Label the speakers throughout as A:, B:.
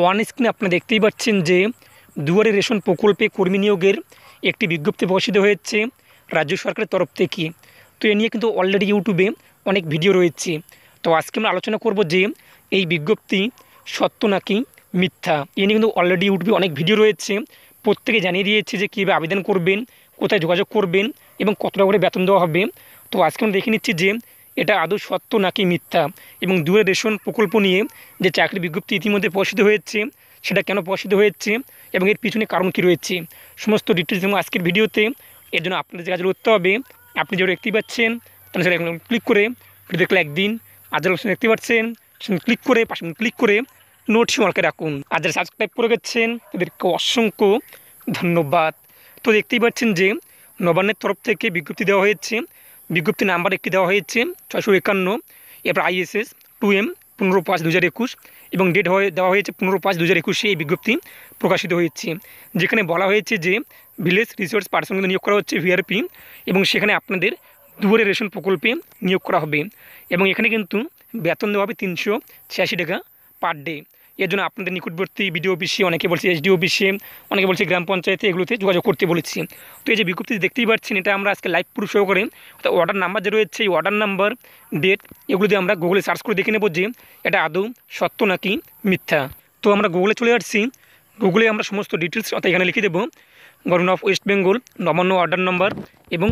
A: one স্ক্রিনে আপনি দেখতেই পাচ্ছেন যে দুয়ারে রেশন প্রকল্পে কর্মী নিয়োগের একটি বিজ্ঞপ্তি প্রকাশিত হয়েছে রাজ্য সরকারের তরফ থেকে তো এ নিয়ে কিন্তু অলরেডি ইউটিউবে অনেক ভিডিও রয়েছে তো আজকে আমরা আলোচনা করব যে এই বিজ্ঞপ্তি সত্য নাকি মিথ্যা এ নিয়ে কিন্তু অলরেডি ইউটিউবে অনেক ভিডিও রয়েছে প্রত্যেকে জানিয়ে দিয়েছে যে কীভাবে আবেদন করবেন কোথায় যোগাযোগ করবেন এবং কত টাকা করে বেতন দেওয়া হবে তো আজকে আমরা দেখে নিচ্ছি যে এটা আদৌ সত্য নাকি মিথ্যা এবং দূরদর্শন প্রকল্প নিয়ে যে চাকরি বিজ্ঞপ্তি ইতিমধ্যে প্রসিদ্ধ হয়েছে সেটা কেন প্রসিদ্ধ হয়েছে এবং এর পিছনে কারণ কী রয়েছে সমস্ত ডিটেলস এবং আজকের ভিডিওতে এর জন্য আপনাদের কাজে করতে হবে আপনি যেটা দেখতে পাচ্ছেন তাহলে সেটা ক্লিক করে দেখলে একদিন আদার অপশন দেখতে পাচ্ছেন সেখানে ক্লিক করে পাশে ক্লিক করে নোট সিমালকে রাখুন আর যারা সাবস্ক্রাইব করে গেছেন তাদেরকে অসংখ্য ধন্যবাদ তো দেখতেই পাচ্ছেন যে নবান্নের তরফ থেকে বিজ্ঞপ্তি দেওয়া হয়েছে বিজ্ঞপ্তি নাম্বার একটি দেওয়া হয়েছে ছয়শো একান্ন এরপর আইএসএস টু এম পনেরো পাঁচ দু হাজার একুশ এবং ডেট হয়ে দেওয়া হয়েছে পনেরো পাঁচ দু হাজার একুশে এই বিজ্ঞপ্তি প্রকাশিত হয়েছে যেখানে বলা হয়েছে যে ভিলেজ রিসোর্স পার্সন নিয়োগ করা হচ্ছে ভিআরপি এবং সেখানে আপনাদের দুয়ারে রেশন প্রকল্পে নিয়োগ করা হবে এবং এখানে কিন্তু বেতন দেওয়া হবে তিনশো ছিয়াশি টাকা পার ডে এর জন্য আপনাদের নিকটবর্তী বিডিও অফিসে অনেকে বলছে এসডি অফিসে অনেকে বলছে গ্রাম পঞ্চায়েতে এগুলোতে যোগাযোগ করতে বলেছি তো এই যে বিজ্ঞপ্তি দেখতেই পাচ্ছেন এটা আমরা আজকে লাইভ প্রুফ করি অর্থাৎ অর্ডার নাম্বার যে রয়েছে এই অর্ডার নাম্বার ডেট এগুলো দিয়ে আমরা গুগলে সার্চ করে দেখে নেব যে এটা আদৌ সত্য নাকি মিথ্যা তো আমরা গুগলে চলে আসছি গুগলে আমরা সমস্ত ডিটেলস অর্থাৎ এখানে লিখে দেবো government of West Bengal Nabanna order number এবং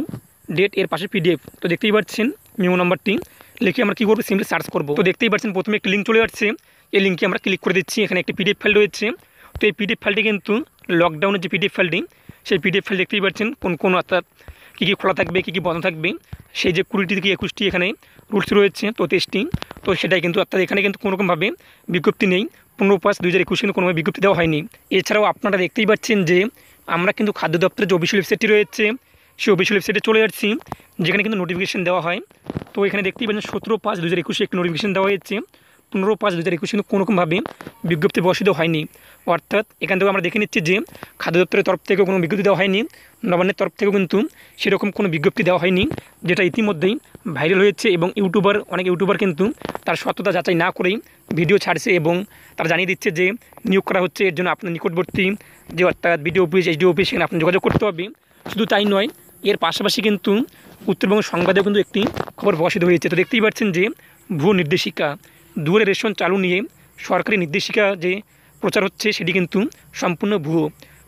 A: ডেট এর পাশে পিডিএফ তো দেখতেই পাচ্ছেন মিউ নাম্বারটি লিখে আমরা কী করবো সিম্পলি সার্চ করবো তো দেখতেই পাচ্ছেন প্রথমে একটি লিঙ্ক চলে আসছে এই লিঙ্কে আমরা ক্লিক করে দিচ্ছি এখানে একটি পিডিএফ ফাইল রয়েছে তো এই পিডিএফ ফাইলটি কিন্তু লকডাউনের যে পিডিএফ ফাইলটি সেই পিডিএফ ফাইল দেখতেই পাচ্ছেন কোন কোন অর্থাৎ কী কী খোলা থাকবে কী কী বন্ধ থাকবে সেই যে কুড়িটি থেকে একুশটি এখানে রুলস রয়েছে তো তেইশটি তো সেটাই কিন্তু অর্থাৎ এখানে কিন্তু কোনোরকমভাবে বিজ্ঞপ্তি নেই পনেরো পাঁচ দু হাজার একুশে কোনোভাবে বিজ্ঞপ্তি দেওয়া হয়নি এছাড়াও আপনারা দেখতেই পাচ্ছেন যে আমরা কিন্তু খাদ্য দপ্তরের যে অফিসিয়াল ওয়েবসাইটটি রয়েছে সেই অফিসিয়াল ওয়েবসাইটে চলে যাচ্ছি যেখানে কিন্তু নোটিফিকেশান দেওয়া হয় তো এখানে দেখতেই পাচ্ছেন সতেরো পাঁচ দু হাজার একুশে একটি নোটিফিকেশান দেওয়া হয়েছে পনেরো পাঁচ দু হাজার কিন্তু কোনোরকমভাবে বিজ্ঞপ্তি প্রকাশিত হয়নি অর্থাৎ এখান থেকে আমরা দেখে নিচ্ছি যে খাদ্য দপ্তরের তরফ থেকেও কোনো বিজ্ঞপ্তি দেওয়া হয়নি নবান্নের তরফ থেকেও কিন্তু সেরকম কোনো বিজ্ঞপ্তি দেওয়া হয়নি যেটা ইতিমধ্যেই ভাইরাল হয়েছে এবং ইউটিউবার অনেক ইউটিউবার কিন্তু তার সত্যতা যাচাই না করেই ভিডিও ছাড়ছে এবং তারা জানিয়ে দিচ্ছে যে নিয়োগ করা হচ্ছে এর জন্য আপনার নিকটবর্তী যে অর্থাৎ বিডিও অফিস এইচডিও অফিস সেখানে আপনি যোগাযোগ করতে হবে শুধু তাই নয় এর পাশাপাশি কিন্তু উত্তরবঙ্গ সংবাদেও কিন্তু একটি খবর প্রকাশিত হয়েছে তো দেখতেই পাচ্ছেন যে ভূ নির্দেশিকা দুয়ারে রেশন চালু নিয়ে সরকারি নির্দেশিকা যে প্রচার হচ্ছে সেটি কিন্তু সম্পূর্ণ ভুয়ো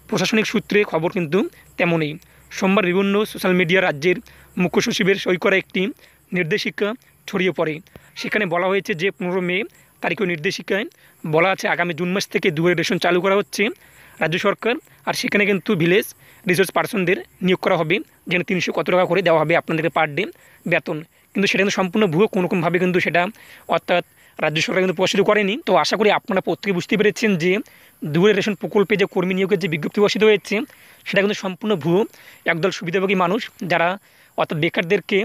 A: প্রশাসনিক সূত্রে খবর কিন্তু তেমনই সোমবার বিভিন্ন সোশ্যাল মিডিয়া রাজ্যের মুখ্য সচিবের সই করা একটি নির্দেশিকা ছড়িয়ে পড়ে সেখানে বলা হয়েছে যে পনেরো মে তারিখের নির্দেশিকায় বলা আছে আগামী জুন মাস থেকে দুয়ারে রেশন চালু করা হচ্ছে রাজ্য সরকার আর সেখানে কিন্তু ভিলেজ রিসোর্স পার্সনদের নিয়োগ করা হবে যেখানে তিনশো কত টাকা করে দেওয়া হবে আপনাদেরকে পার ডে বেতন কিন্তু সেটা কিন্তু সম্পূর্ণ ভুয়ো কোনোরকমভাবে কিন্তু সেটা অর্থাৎ রাজ্য সরকার কিন্তু প্রকাশিত করেনি তো আশা করি আপনারা প্রত্যেকে বুঝতে পেরেছেন যে দূরে রেশন প্রকল্পে যে কর্মী নিয়োগের যে বিজ্ঞপ্তি প্রকাশিত হয়েছে সেটা কিন্তু সম্পূর্ণ ভুয়ো একদল সুবিধাভোগী মানুষ যারা অর্থাৎ বেকারদেরকে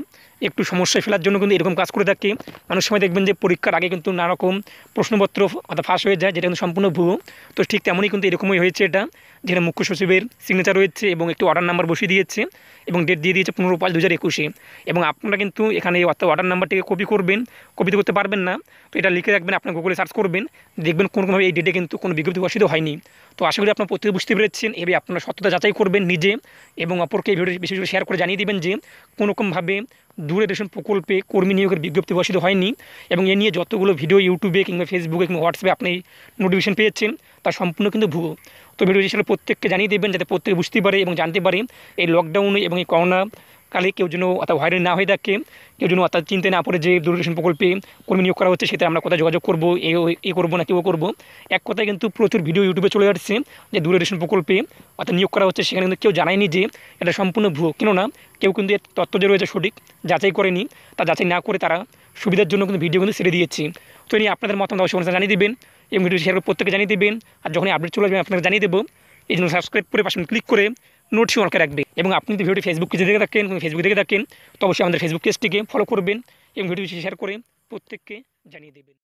A: একটু সমস্যায় ফেলার জন্য কিন্তু এরকম কাজ করে থাকে অনেক সময় দেখবেন যে পরীক্ষার আগে কিন্তু নানারকম প্রশ্নপত্র অর্থাৎ ফাঁস হয়ে যায় যেটা কিন্তু সম্পূর্ণ ভুয়ো তো ঠিক তেমনই কিন্তু এরকমই হয়েছে এটা যেখানে মুখ্য সচিবের সিগনেচার রয়েছে এবং একটি অর্ডার নাম্বার বসিয়ে দিয়েছে এবং ডেট দিয়ে দিয়েছে পনেরো পাঁচ দু হাজার একুশে এবং আপনারা কিন্তু এখানে অর্থাৎ অর্ডার নাম্বারটিকে কপি করবেন কপি করতে পারবেন না তো এটা লিখে রাখবেন আপনার গুগলে সার্চ করবেন দেখবেন কোনোভাবে এই ডেটে কিন্তু কোনো বিজ্ঞপ্তি প্রকাশিত হয়নি তো আশা করি আপনার প্রত্যেকে বুঝতে পেরেছেন এভাবে আপনারা সত্যতা যাচাই করবেন নিজে এবং অপরকে এই ভিডিওটি বিশেষ করে শেয়ার করে জানিয়ে দেবেন যে কোনোরকমভাবে দূরে রেশন প্রকল্পে কর্মী নিয়োগের বিজ্ঞপ্তি প্রকাশিত হয়নি এবং এ নিয়ে যতগুলো ভিডিও ইউটিউবে কিংবা ফেসবুকে কিংবা হোয়াটসঅ্যাপে আপনি নোটিফিকেশন পেয়েছেন তা সম্পূর্ণ কিন্তু ভুয়ো তো ভিডিও প্রত্যেককে জানিয়ে দেবেন যাতে প্রত্যেকে বুঝতে পারে এবং জানতে পারে এই লকডাউনে এবং এই করোনা কালে কেউ যেন অর্থাৎ ভাইরাল না হয়ে থাকে কেউ যেন অর্থাৎ চিন্তা না পড়ে যে দূরদর্শন প্রকল্পে কর্মী নিয়োগ করা হচ্ছে সেটা আমরা কোথায় যোগাযোগ করবো এ এ করবো না কেউ করবো এক কথায় কিন্তু প্রচুর ভিডিও ইউটিউবে চলে যাচ্ছে যে দূরদর্শন প্রকল্পে অর্থাৎ নিয়োগ করা হচ্ছে সেখানে কিন্তু কেউ জানায়নি যে এটা সম্পূর্ণ ভুয়ো কেননা কেউ কিন্তু এর তথ্য যে রয়েছে সঠিক যাচাই করেনি তা যাচাই না করে তারা সুবিধার জন্য কিন্তু ভিডিও কিন্তু ছেড়ে দিয়েছে তো এই আপনাদের মতামত অবশ্যই জানিয়ে দেবেন এবং ভিডিও শেয়ার করে প্রত্যেকে জানিয়ে দেবেন আর যখন আপডেট চলে আসবেন আপনাকে জানিয়ে দেবো এই জন্য সাবস্ক্রাইব করে পাশে ক্লিক করে নোটসি অনকে রাখবে এবং আপনি যদি ভিডিওটি ফেসবুক পেজে দেখে থাকেন ফেসবুক দেখে থাকেন তো অবশ্যই আমাদের ফেসবুক পেজটিকে ফলো করবেন এবং ভিডিওটি শেয়ার করে প্রত্যেককে জানিয়ে দেবেন